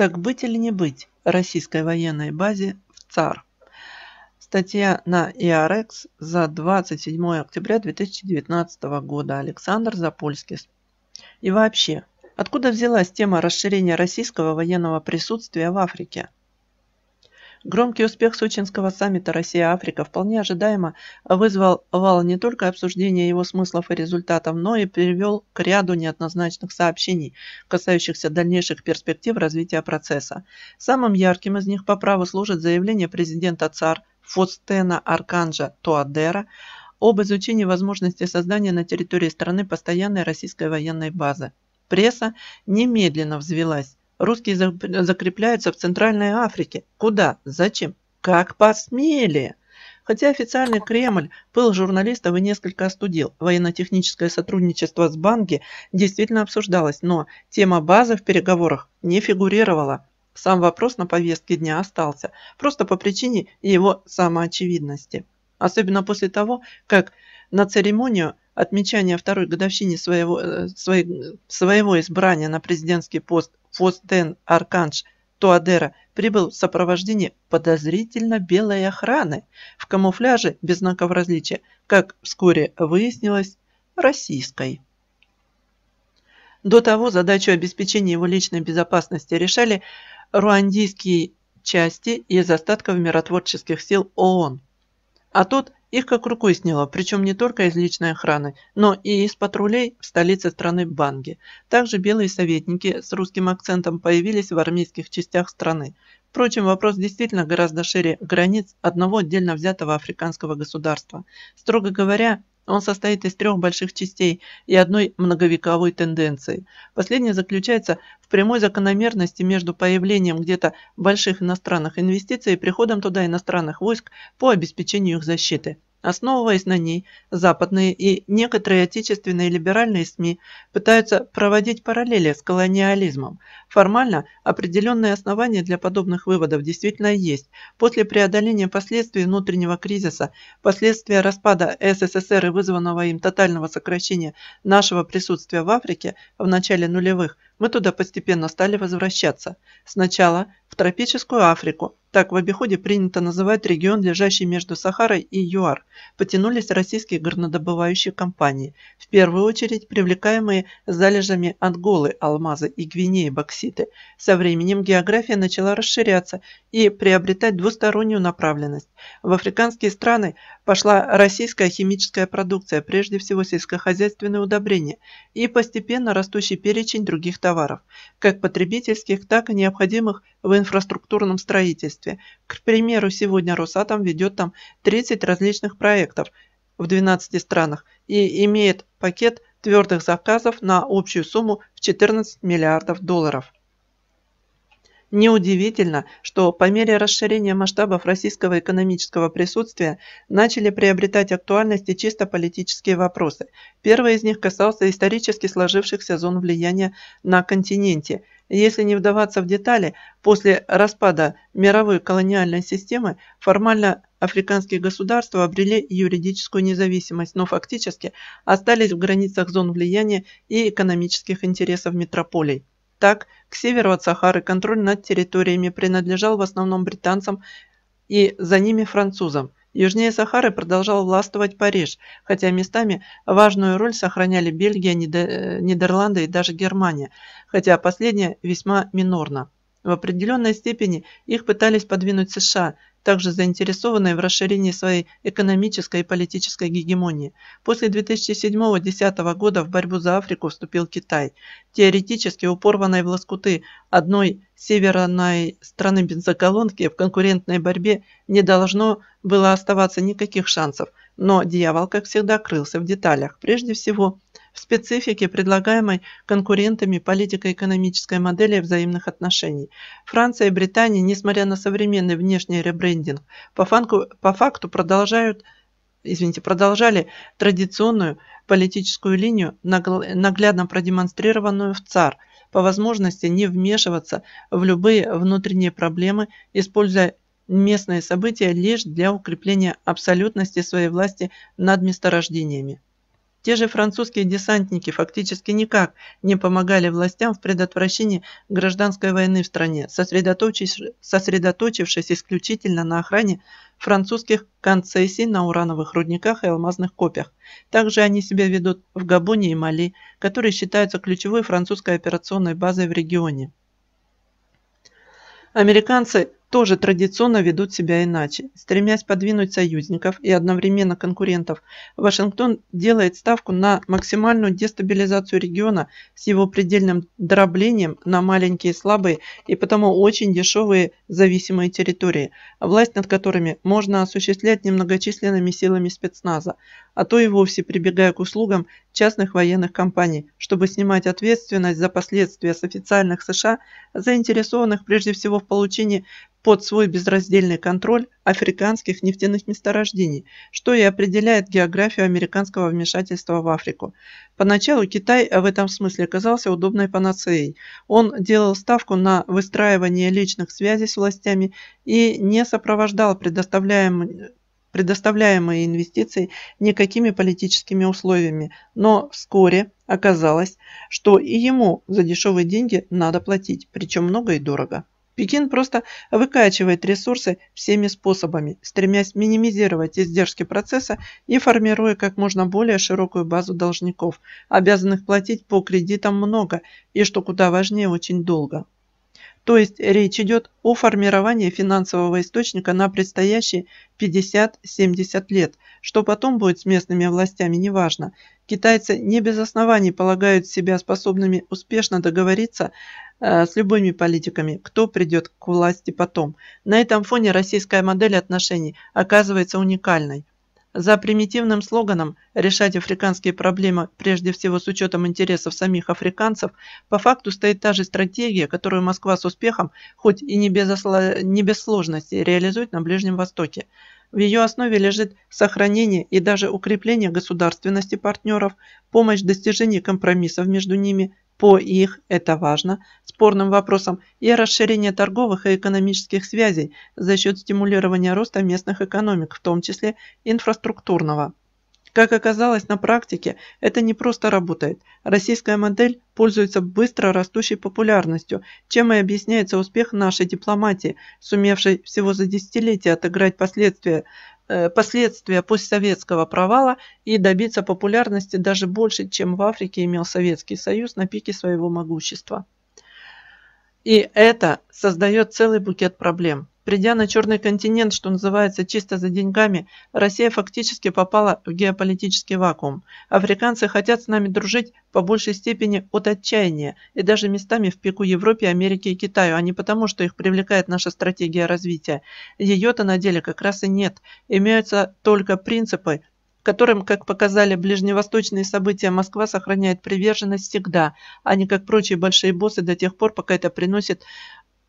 Так быть или не быть российской военной базе в ЦАР? Статья на ИАРЭКС за 27 октября 2019 года. Александр Запольский. И вообще, откуда взялась тема расширения российского военного присутствия в Африке? Громкий успех сочинского саммита «Россия-Африка» вполне ожидаемо вызвал вал не только обсуждения его смыслов и результатов, но и привел к ряду неоднозначных сообщений, касающихся дальнейших перспектив развития процесса. Самым ярким из них по праву служит заявление президента ЦАР Фостена Арканджа Туадера об изучении возможности создания на территории страны постоянной российской военной базы. Пресса немедленно взвелась. Русские закрепляются в Центральной Африке. Куда? Зачем? Как посмели! Хотя официальный Кремль пыл журналистов и несколько остудил, военно-техническое сотрудничество с Банги действительно обсуждалось, но тема базы в переговорах не фигурировала. Сам вопрос на повестке дня остался, просто по причине его самоочевидности. Особенно после того, как на церемонию отмечания второй годовщины своего, э, своего избрания на президентский пост Фозден Арканж Туадера прибыл в сопровождении подозрительно белой охраны в камуфляже без знаков различия, как вскоре выяснилось, российской. До того задачу обеспечения его личной безопасности решали руандийские части из остатков миротворческих сил ООН. А тут их как рукой сняло, причем не только из личной охраны, но и из патрулей в столице страны Банги. Также белые советники с русским акцентом появились в армейских частях страны. Впрочем, вопрос действительно гораздо шире границ одного отдельно взятого африканского государства. Строго говоря, он состоит из трех больших частей и одной многовековой тенденции. Последняя заключается в прямой закономерности между появлением где-то больших иностранных инвестиций и приходом туда иностранных войск по обеспечению их защиты. Основываясь на ней, западные и некоторые отечественные либеральные СМИ пытаются проводить параллели с колониализмом. Формально определенные основания для подобных выводов действительно есть. После преодоления последствий внутреннего кризиса, последствия распада СССР и вызванного им тотального сокращения нашего присутствия в Африке в начале нулевых, мы туда постепенно стали возвращаться. Сначала в тропическую Африку, так в обиходе принято называть регион, лежащий между Сахарой и ЮАР. Потянулись российские горнодобывающие компании, в первую очередь привлекаемые залежами Анголы, алмазы и Гвинеи бокситы. Со временем география начала расширяться и приобретать двустороннюю направленность. В африканские страны пошла российская химическая продукция, прежде всего сельскохозяйственные удобрения, и постепенно растущий перечень других товаров, как потребительских, так и необходимых в инфраструктурном строительстве действия. К примеру, сегодня Росатом ведет там 30 различных проектов в 12 странах и имеет пакет твердых заказов на общую сумму в 14 миллиардов долларов. Неудивительно, что по мере расширения масштабов российского экономического присутствия начали приобретать актуальность и чисто политические вопросы. Первый из них касался исторически сложившихся зон влияния на континенте. Если не вдаваться в детали, после распада мировой колониальной системы формально африканские государства обрели юридическую независимость, но фактически остались в границах зон влияния и экономических интересов метрополий. Так, к северу от Сахары контроль над территориями принадлежал в основном британцам и за ними французам. Южнее Сахары продолжал властвовать Париж, хотя местами важную роль сохраняли Бельгия, э, Нидерланды и даже Германия, хотя последняя весьма минорна. В определенной степени их пытались подвинуть США, также заинтересованные в расширении своей экономической и политической гегемонии. После 2007-2010 года в борьбу за Африку вступил Китай, теоретически упорванной в лоскуты одной северной страны бензоколонки в конкурентной борьбе не должно было оставаться никаких шансов, но дьявол, как всегда, крылся в деталях, прежде всего в специфике, предлагаемой конкурентами политико-экономической модели взаимных отношений. Франция и Британия, несмотря на современный внешний ребрендинг, по, фанку, по факту продолжают извините, продолжали традиционную политическую линию, наглядно продемонстрированную в ЦАР, по возможности не вмешиваться в любые внутренние проблемы, используя местные события лишь для укрепления абсолютности своей власти над месторождениями. Те же французские десантники фактически никак не помогали властям в предотвращении гражданской войны в стране, сосредоточившись, исключительно на охране французских концессий на урановых рудниках и алмазных копиях. Также они себя ведут в Габоне и Мали, которые считаются ключевой французской операционной базой в регионе. Американцы тоже традиционно ведут себя иначе. Стремясь подвинуть союзников и одновременно конкурентов, Вашингтон делает ставку на максимальную дестабилизацию региона с его предельным дроблением на маленькие слабые и потому очень дешевые зависимые территории, власть над которыми можно осуществлять немногочисленными силами спецназа а то и вовсе прибегая к услугам частных военных компаний, чтобы снимать ответственность за последствия с официальных США, заинтересованных прежде всего в получении под свой безраздельный контроль африканских нефтяных месторождений, что и определяет географию американского вмешательства в Африку. Поначалу Китай в этом смысле оказался удобной панацеей. Он делал ставку на выстраивание личных связей с властями и не сопровождал предоставляемые предоставляемые инвестиции никакими политическими условиями, но вскоре оказалось, что и ему за дешевые деньги надо платить, причем много и дорого. Пекин просто выкачивает ресурсы всеми способами, стремясь минимизировать издержки процесса и формируя как можно более широкую базу должников, обязанных платить по кредитам много и, что куда важнее, очень долго. То есть речь идет о формировании финансового источника на предстоящие 50-70 лет. Что потом будет с местными властями, неважно. Китайцы не без оснований полагают себя способными успешно договориться э, с любыми политиками, кто придет к власти потом. На этом фоне российская модель отношений оказывается уникальной. За примитивным слоганом «решать африканские проблемы прежде всего с учетом интересов самих африканцев» по факту стоит та же стратегия, которую Москва с успехом, хоть и не без, осла... не без сложностей, реализует на Ближнем Востоке. В ее основе лежит сохранение и даже укрепление государственности партнеров, помощь в достижении компромиссов между ними, по их, это важно, спорным вопросам и расширение торговых и экономических связей за счет стимулирования роста местных экономик, в том числе инфраструктурного. Как оказалось на практике, это не просто работает. Российская модель пользуется быстро растущей популярностью, чем и объясняется успех нашей дипломатии, сумевшей всего за десятилетия отыграть последствия Э, последствия постсоветского провала и добиться популярности даже больше, чем в Африке имел Советский Союз на пике своего могущества. И это создает целый букет проблем – Придя на Черный континент, что называется, чисто за деньгами, Россия фактически попала в геополитический вакуум. Африканцы хотят с нами дружить по большей степени от отчаяния и даже местами в пику Европе, Америке и Китаю, а не потому, что их привлекает наша стратегия развития. Ее-то на деле как раз и нет. Имеются только принципы, которым, как показали ближневосточные события, Москва сохраняет приверженность всегда, а не как прочие большие боссы до тех пор, пока это приносит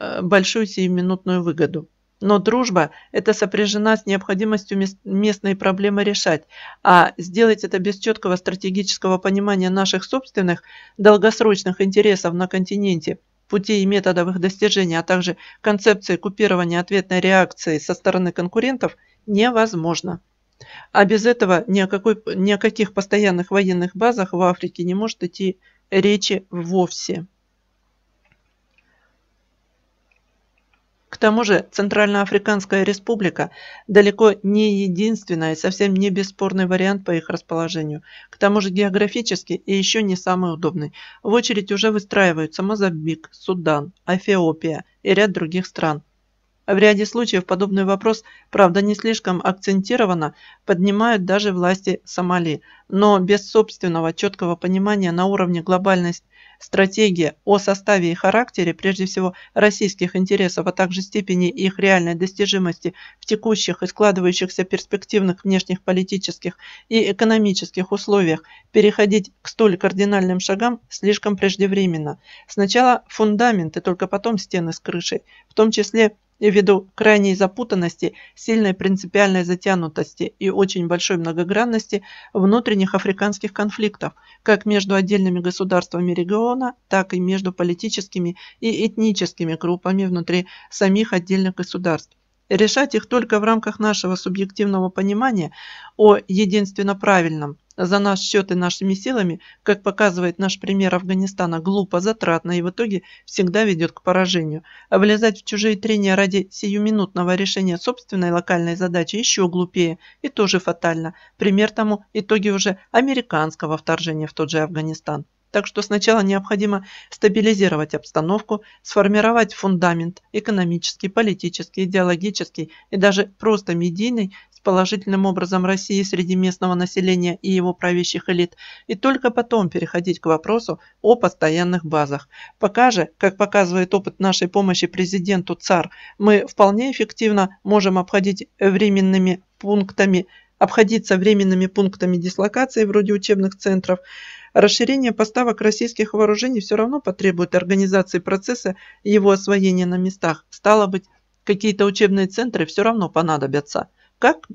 Э, большую сиюминутную выгоду. Но дружба – это сопряжена с необходимостью местные проблемы решать, а сделать это без четкого стратегического понимания наших собственных долгосрочных интересов на континенте, путей и методов их достижения, а также концепции купирования ответной реакции со стороны конкурентов невозможно. А без этого ни о, какой, ни о каких постоянных военных базах в Африке не может идти речи вовсе. К тому же Центральноафриканская республика далеко не единственный и совсем не бесспорный вариант по их расположению. К тому же географически и еще не самый удобный. В очередь уже выстраиваются Мозамбик, Судан, Эфиопия и ряд других стран – в ряде случаев подобный вопрос, правда не слишком акцентированно, поднимают даже власти Сомали, но без собственного четкого понимания на уровне глобальной стратегии о составе и характере, прежде всего, российских интересов, а также степени их реальной достижимости в текущих и складывающихся перспективных внешних политических и экономических условиях, переходить к столь кардинальным шагам слишком преждевременно. Сначала фундамент и только потом стены с крышей, в том числе ввиду крайней запутанности, сильной принципиальной затянутости и очень большой многогранности внутренних африканских конфликтов, как между отдельными государствами региона, так и между политическими и этническими группами внутри самих отдельных государств. Решать их только в рамках нашего субъективного понимания о единственно правильном, за наш счет и нашими силами, как показывает наш пример Афганистана, глупо, затратно и в итоге всегда ведет к поражению. А влезать в чужие трения ради сиюминутного решения собственной локальной задачи еще глупее и тоже фатально. Пример тому итоги уже американского вторжения в тот же Афганистан. Так что сначала необходимо стабилизировать обстановку, сформировать фундамент экономический, политический, идеологический и даже просто медийный положительным образом России среди местного населения и его правящих элит, и только потом переходить к вопросу о постоянных базах. Пока же, как показывает опыт нашей помощи президенту ЦАР, мы вполне эффективно можем обходить временными пунктами, обходиться временными пунктами дислокации вроде учебных центров, Расширение поставок российских вооружений все равно потребует организации процесса его освоения на местах. Стало быть, какие-то учебные центры все равно понадобятся как,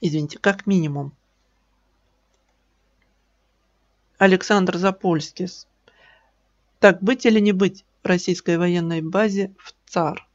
извините, как минимум. Александр Запольскис. Так быть или не быть российской военной базе в ЦАР?